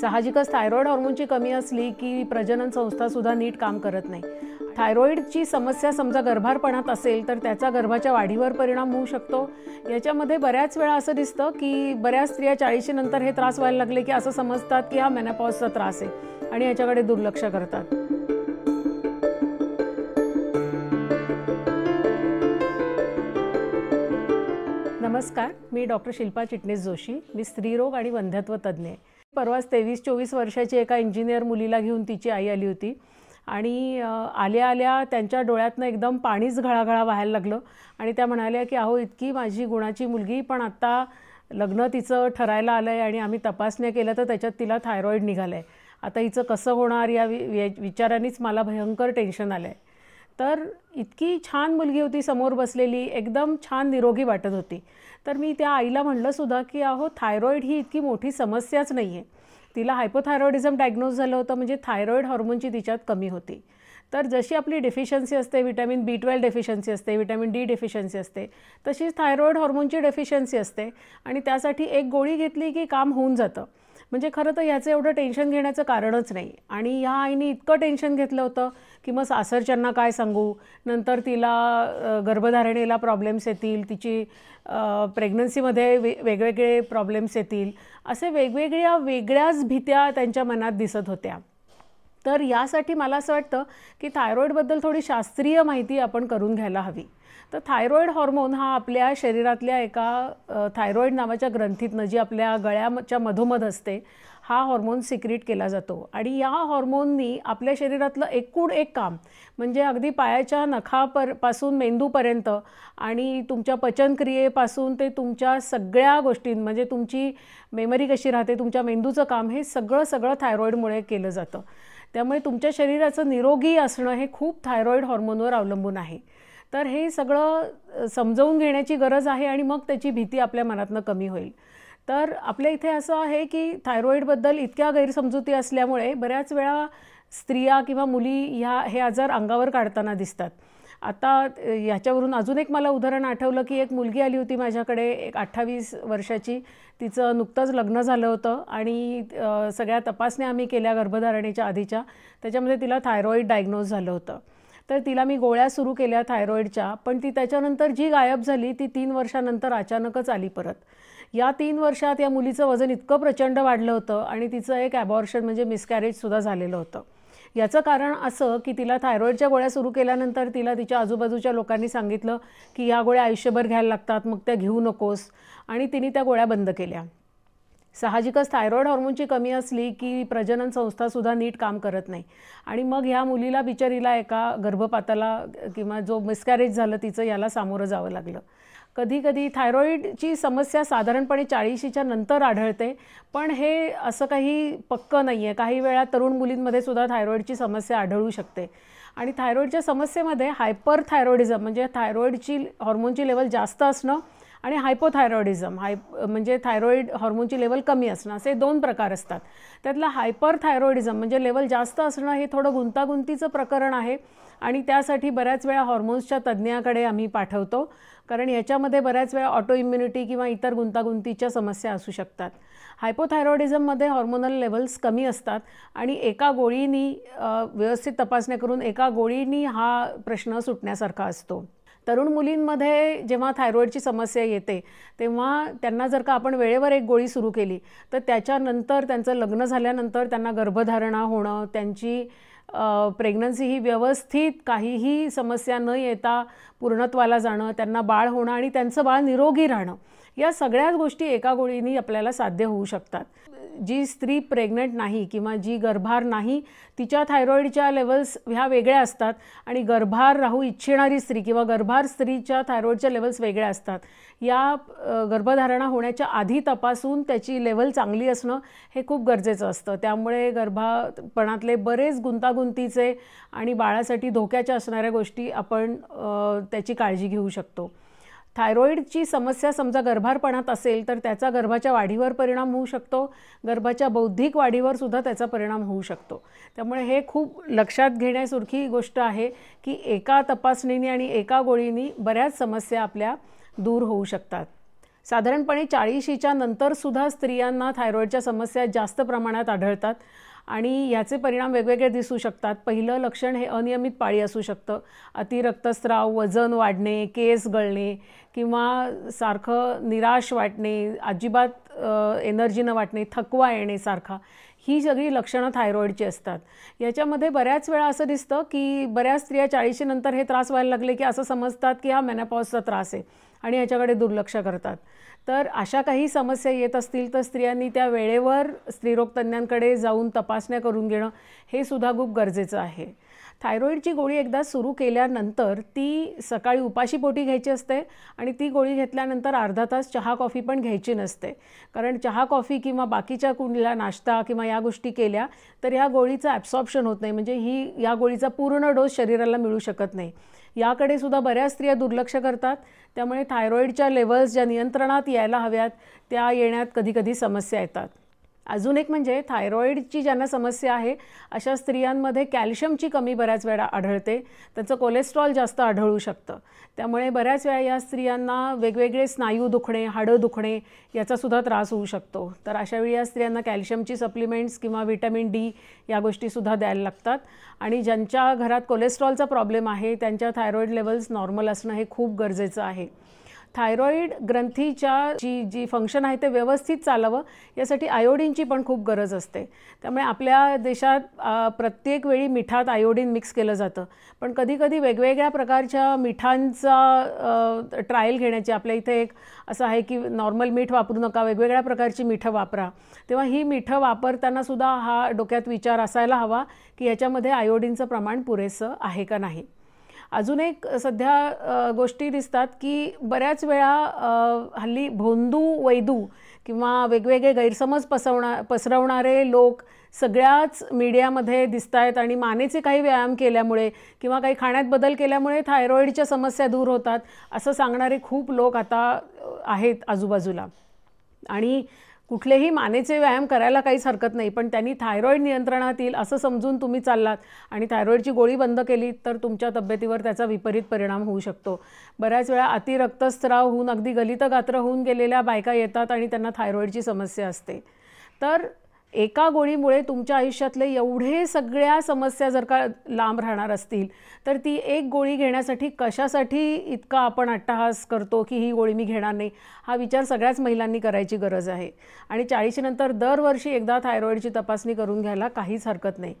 साहजिकच थायरॉईड हॉर्मोनची कमी असली की प्रजनन संस्थासुद्धा नीट काम करत नाही थायरॉईडची समस्या समजा गर्भारपणात असेल तर त्याचा गर्भाच्या वाढीवर परिणाम होऊ शकतो याच्यामध्ये बऱ्याच वेळा असं दिसतं की बऱ्याच स्त्रिया चाळीशीनंतर हे त्रास व्हायला लागले की असं समजतात की हा मेनापॉजचा त्रास आहे आणि याच्याकडे दुर्लक्ष करतात नमस्कार मी डॉक्टर शिल्पा चिटणीस जोशी मी स्त्रीरोग आणि वंध्यत्व तज्ज्ञ आहे परवाच तेवीस चोवीस वर्षाची एका इंजिनियर मुलीला घेऊन तिची आई आली होती आणि आल्या आल्या त्यांच्या डोळ्यातनं एकदम पाणीच घळाघळा व्हायला लागलं आणि त्या म्हणाल्या की अहो इतकी माझी गुणाची मुलगी पण आत्ता लग्न तिचं ठरायला आलं आहे आणि आम्ही तपासण्या केल्या तर त्याच्यात तिला थायरॉईड निघालं आहे आता हिचं कसं होणार या वि विचारांनीच मला भयंकर टेन्शन आलं आहे तर इतकी छान मुलगी होती समोर बसलेली एकदम छान निरोगी वाटत होती तर मी त्या आईला म्हणलं सुद्धा की अहो थायरॉईड ही इतकी मोठी समस्याच नाही आहे तिला हायपोथायरॉईडिझम डायग्नोज झालं होतं म्हणजे थायरॉईड हॉर्मोनची तिच्यात कमी होती तर जशी आपली डेफिशियन्सी असते विटॅमिन बी ट्वेल्व डेफिशियन्सी असते विटॅमिन डी डेफिशियन्सी असते तशीच थायरॉईड हॉर्मोनची डेफिशियन्सी असते आणि त्यासाठी एक गोळी घेतली की काम होऊन जातं म्हणजे खरं तर ह्याचं एवढं टेन्शन घेण्याचं कारणच नाही आणि ह्या आईने इतकं टेन्शन घेतलं होतं की मग सासरच्यांना काय सांगू नंतर तिला गर्भधारणेला प्रॉब्लेम्स येतील तिची प्रेग्नन्सीमध्ये वे वेगवेगळे प्रॉब्लेम्स येतील असे वेगवेगळ्या वेगळ्याच भीत्या त्यांच्या मनात दिसत होत्या तर यासाठी मला असं वाटतं की थायरॉईडबद्दल थोडी शास्त्रीय माहिती आपण करून घ्यायला हवी तर थायरॉईड हॉर्मोन हा आपल्या शरीरातल्या एका थायरॉईड नावाच्या ग्रंथीतनं जी आपल्या गळ्याच्या मधोमध असते हा हॉर्मोन सिक्रीट केला जातो आणि या हॉर्मोननी आपल्या शरीरातलं एकूण एक काम म्हणजे अगदी पायाच्या नखापर पासून मेंदूपर्यंत आणि तुमच्या पचनक्रियेपासून ते तुमच्या सगळ्या गोष्टी म्हणजे तुमची मेमरी कशी राहते तुमच्या मेंदूचं काम हे सगळं सगळं थायरॉईडमुळे केलं जातं त्यामुळे तुमच्या शरीराचं निरोगी असणं हे खूप थायरॉईड हॉर्मोनवर अवलंबून आहे तर हे सगळं समजवून घेण्याची गरज आहे आणि मग त्याची भीती आपल्या मनातनं कमी होईल तर आपल्या इथे असं आहे की थायरॉईडबद्दल इतक्या गैरसमजुती असल्यामुळे बऱ्याच वेळा स्त्रिया किंवा मुली ह्या हे आजार अंगावर काढताना दिसतात आता ह्याच्यावरून अजून एक मला उदाहरण आठवलं की एक मुलगी आली होती माझ्याकडे एक अठ्ठावीस वर्षाची तिचं नुकतंच लग्न झालं होतं आणि सगळ्या तपासण्या आम्ही केल्या गर्भधारणेच्या आधीच्या त्याच्यामध्ये तिला थायरॉईड डायग्नोज झालं होतं तर तिला मी गोळ्या सुरू केल्या थायरॉईडच्या पण ती त्याच्यानंतर जी गायब झाली ती तीन वर्षानंतर अचानकच आली परत या तीन वर्षात या मुलीचं वजन इतकं प्रचंड वाढलं होतं आणि तिचं एक ॲबॉर्शन म्हणजे मिसकॅरेजसुद्धा झालेलं होतं याचं कारण असं की तिला थायरॉईडच्या गोळ्या सुरू केल्यानंतर तिला तिच्या आजूबाजूच्या लोकांनी सांगितलं की या गोळ्या आयुष्यभर घ्यायला लागतात मग त्या घेऊ नकोस आणि तिने त्या गोळ्या बंद केल्या साहजिकच थायरॉईड हॉर्मोनची कमी असली की प्रजनन संस्थासुद्धा नीट काम करत नाही आणि मग ह्या मुलीला बिचारीला एका गर्भपाताला किंवा जो मिसकॅरेज झालं तिचं याला सामोरं जावं लागलं कधी कधी थायरॉईडची समस्या साधारणपणे चाळीशीच्या नंतर आढळते पण हे असं काही पक्कं नाही आहे काही वेळा तरुण मुलींमध्ये सुद्धा थायरॉईडची समस्या आढळू शकते आणि थायरॉईडच्या समस्येमध्ये हायपर थायरॉईडिझम म्हणजे थायरॉईडची हॉर्मोनची लेवल जास्त असणं आणि हायपोथायरॉइडिझम हाय म्हणजे थायरॉईड हॉर्मोनची लेवल कमी असणं असे दोन प्रकार असतात त्यातलं हायपर म्हणजे लेवल जास्त असणं हे थोडं गुंतागुंतीचं प्रकरण आहे आणि त्यासाठी बऱ्याच वेळा हॉर्मोन्सच्या तज्ज्ञाकडे आम्ही पाठवतो कारण याच्यामध्ये बऱ्याच वेळा ऑटो इम्युनिटी किंवा इतर गुंतागुंतीच्या समस्या असू शकतात हायपोथायरॉइडिझममध्ये हॉर्मोनल लेवल्स कमी असतात आणि एका गोळीनी व्यवस्थित तपासण्या करून एका गोळीनी हा प्रश्न सुटण्यासारखा असतो तरुण मुलींमध्ये जेव्हा थायरॉईडची समस्या येते तेव्हा त्यांना जर का आपण वेळेवर एक गोळी सुरू केली तर त्याच्यानंतर त्यांचं लग्न झाल्यानंतर त्यांना गर्भधारणा होणं त्यांची प्रेग्नन्सी ही व्यवस्थित काहीही समस्या न येता पूर्णत्वाला जाणं त्यांना बाळ होणं आणि त्यांचं बाळ निरोगी राहणं या सगळ्याच गोष्टी एका गोळीनी आपल्याला साध्य होऊ शकतात जी स्त्री प्रेग्नंट नाही किंवा जी गर्भार नाही तिच्या थायरॉईडच्या लेवल्स ह्या वेगळ्या असतात आणि गर्भार राहू इच्छिणारी स्त्री किंवा गर्भार स्त्रीच्या थायरॉईडच्या लेवल्स वेगळ्या असतात या गर्भधारणा होण्याच्या आधी तपासून त्याची लेवल चांगली असणं हे खूप गरजेचं असतं त्यामुळे गर्भापणातले बरेच गुंतागुंतीचे आणि बाळासाठी धोक्याच्या असणाऱ्या गोष्टी आपण त्याची काळजी घेऊ शकतो थायरॉईडची समस्या समजा गर्भारपणात असेल तर त्याचा गर्भाच्या वाढीवर परिणाम होऊ शकतो गर्भाच्या बौद्धिक वाढीवर सुद्धा त्याचा परिणाम होऊ शकतो त्यामुळे हे खूप लक्षात घेण्यासारखी गोष्ट आहे की एका तपासणीने आणि एका गोळीनी बऱ्याच समस्या आपल्या दूर होऊ शकतात साधारणपणे चाळीशीच्या नंतरसुद्धा स्त्रियांना थायरॉईडच्या समस्या जास्त प्रमाणात आढळतात आणि याचे परिणाम वेगवेगळे दिसू शकतात पहिलं लक्षण हे अनियमित पाळी असू शकतं अतिरक्तस्राव वजन वाढणे केस गळणे किंवा सारखं निराश वाटणे अजिबात एनर्जी न वाटणे थकवा येणे सारखा ही सगळी लक्षणं थायरॉईडची असतात याच्यामध्ये बऱ्याच वेळा असं दिसतं की बऱ्याच स्त्रिया चाळीशीनंतर हे त्रास व्हायला लागले की असं समजतात की हा मेनापॉजचा त्रास आहे आणि याच्याकडे दुर्लक्ष करतात तर अशा काही समस्या येत असतील तर स्त्रियांनी त्या वेळेवर स्त्रीरोगतज्ञांकडे जाऊन तपासण्या करून घेणं हे सुद्धा खूप गरजेचं आहे थायरॉईडची गोळी एकदा सुरू केल्यानंतर ती सकाळी उपाशीपोटी घ्यायची असते आणि ती गोळी घेतल्यानंतर अर्धा तास चहा कॉफी पण घ्यायची नसते कारण चहा कॉफी किंवा बाकीच्या कुणीला नाश्ता किंवा या गोष्टी केल्या तर ह्या गोळीचं ॲब्सॉप्शन होत नाही म्हणजे ही या गोळीचा पूर्ण डोस शरीराला मिळू शकत नाही याकडे सुद्धा बऱ्याच स्त्रिया दुर्लक्ष करतात त्यामुळे थायरॉईडच्या लेवल्स ज्या नियंत्रणात यायला हव्यात त्या येण्यात कधीकधी समस्या येतात अजून एक म्हणजे थायरॉईडची ज्यांना समस्या आहे अशा स्त्रियांमध्ये कॅल्शियमची कमी बऱ्याच वेळा आढळते त्यांचं कोलेस्ट्रॉल जास्त आढळू शकतं त्यामुळे बऱ्याच वेळा या स्त्रियांना वेगवेगळे स्नायू दुखणे हाडं दुखणे याचासुद्धा त्रास होऊ शकतो तर अशावेळी या स्त्रियांना कॅल्शियमची सप्लिमेंट्स किंवा व्हिटॅमिन डी या गोष्टीसुद्धा द्यायला लागतात आणि ज्यांच्या घरात कोलेस्ट्रॉलचा प्रॉब्लेम आहे त्यांच्या थायरॉईड लेवल्स नॉर्मल असणं हे खूप गरजेचं आहे थायरॉईड ग्रंथीच्या जी जी फंक्शन आहे ते व्यवस्थित चालावं यासाठी आयोडीनची पण खूप गरज असते त्यामुळे आपल्या देशात प्रत्येक वेळी मिठात आयोडीन मिक्स केलं जातं पण कधीकधी वेगवेगळ्या प्रकारच्या मिठांचा ट्रायल घेण्याची आपल्या इथे एक असं आहे की नॉर्मल मीठ वापरू नका वेगवेगळ्या प्रकारची मिठं वापरा तेव्हा ही मिठं वापरताना सुद्धा हा डोक्यात विचार असायला हवा की याच्यामध्ये आयोडीनचं प्रमाण पुरेसं आहे का नाही अजून एक सध्या गोष्टी दिसतात की बऱ्याच वेळा हल्ली भोंदू वैदू किंवा वेगवेगळे गैरसमज पसवणा पसरवणारे लोक सगळ्याच मीडियामध्ये दिसत आहेत आणि मानेचे काही व्यायाम केल्यामुळे किंवा काही खाण्यात बदल केल्यामुळे थायरॉईडच्या समस्या दूर होतात असं सांगणारे खूप लोक आता आहेत आजूबाजूला आणि कुठलेही मानेचे व्यायाम करायला काहीच हरकत नाही पण त्यांनी थायरॉईड नियंत्रणात येईल असं समजून तुम्ही चाललात आणि थायरॉईडची गोळी बंद केली तर तुमच्या तब्येतीवर त्याचा विपरीत परिणाम होऊ शकतो बऱ्याच वेळा अतिरक्तस्त्राव होऊन अगदी गलितगात्र होऊन गेलेल्या बायका येतात आणि त्यांना थायरॉईडची समस्या असते तर एका गोळीमुळे तुमच्या आयुष्यातले एवढे सगळ्या समस्या जर का लांब राहणार असतील तर ती एक गोळी घेण्यासाठी कशासाठी इतका आपण अट्टहास करतो की ही गोळी मी घेणार नाही हा विचार सगळ्याच महिलांनी करायची गरज आहे आणि चाळीशीनंतर दरवर्षी एकदा थायरॉईडची तपासणी करून घ्यायला काहीच हरकत नाही